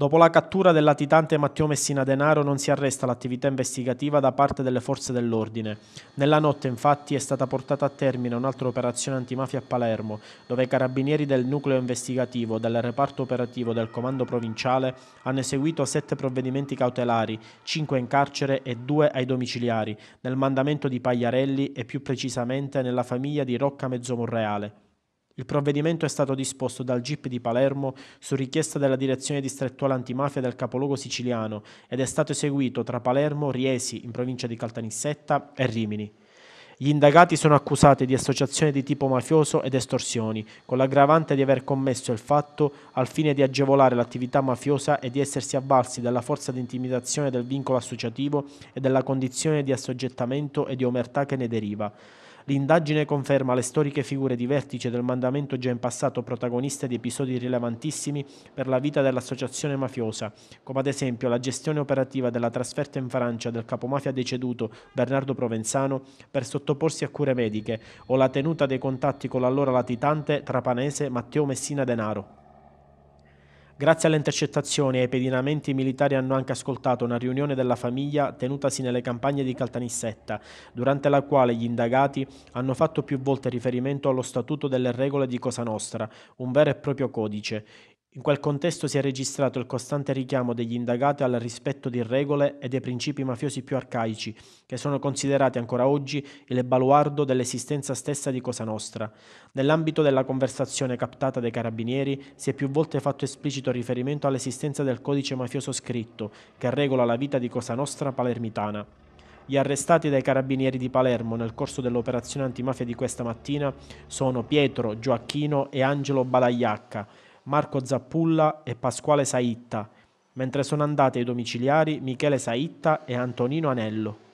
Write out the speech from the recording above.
Dopo la cattura del latitante Matteo Messina Denaro non si arresta l'attività investigativa da parte delle forze dell'ordine. Nella notte infatti è stata portata a termine un'altra operazione antimafia a Palermo, dove i carabinieri del nucleo investigativo del reparto operativo del comando provinciale hanno eseguito sette provvedimenti cautelari, cinque in carcere e due ai domiciliari, nel mandamento di Pagliarelli e più precisamente nella famiglia di Rocca Mezzomorreale. Il provvedimento è stato disposto dal GIP di Palermo su richiesta della direzione distrettuale antimafia del capoluogo siciliano ed è stato eseguito tra Palermo, Riesi, in provincia di Caltanissetta, e Rimini. Gli indagati sono accusati di associazione di tipo mafioso ed estorsioni, con l'aggravante di aver commesso il fatto al fine di agevolare l'attività mafiosa e di essersi avvalsi della forza di intimidazione del vincolo associativo e della condizione di assoggettamento e di omertà che ne deriva L'indagine conferma le storiche figure di vertice del mandamento già in passato protagoniste di episodi rilevantissimi per la vita dell'associazione mafiosa, come ad esempio la gestione operativa della trasferta in Francia del capomafia deceduto Bernardo Provenzano per sottoporsi a cure mediche o la tenuta dei contatti con l'allora latitante trapanese Matteo Messina Denaro. Grazie alle intercettazioni e ai pedinamenti i militari hanno anche ascoltato una riunione della famiglia tenutasi nelle campagne di Caltanissetta, durante la quale gli indagati hanno fatto più volte riferimento allo Statuto delle regole di Cosa Nostra, un vero e proprio codice. In quel contesto si è registrato il costante richiamo degli indagati al rispetto di regole e dei principi mafiosi più arcaici, che sono considerati ancora oggi il baluardo dell'esistenza stessa di Cosa Nostra. Nell'ambito della conversazione captata dai carabinieri si è più volte fatto esplicito riferimento all'esistenza del codice mafioso scritto, che regola la vita di Cosa Nostra palermitana. Gli arrestati dai carabinieri di Palermo nel corso dell'operazione antimafia di questa mattina sono Pietro Gioacchino e Angelo Balagliacca, Marco Zappulla e Pasquale Saitta, mentre sono andati ai domiciliari Michele Saitta e Antonino Anello.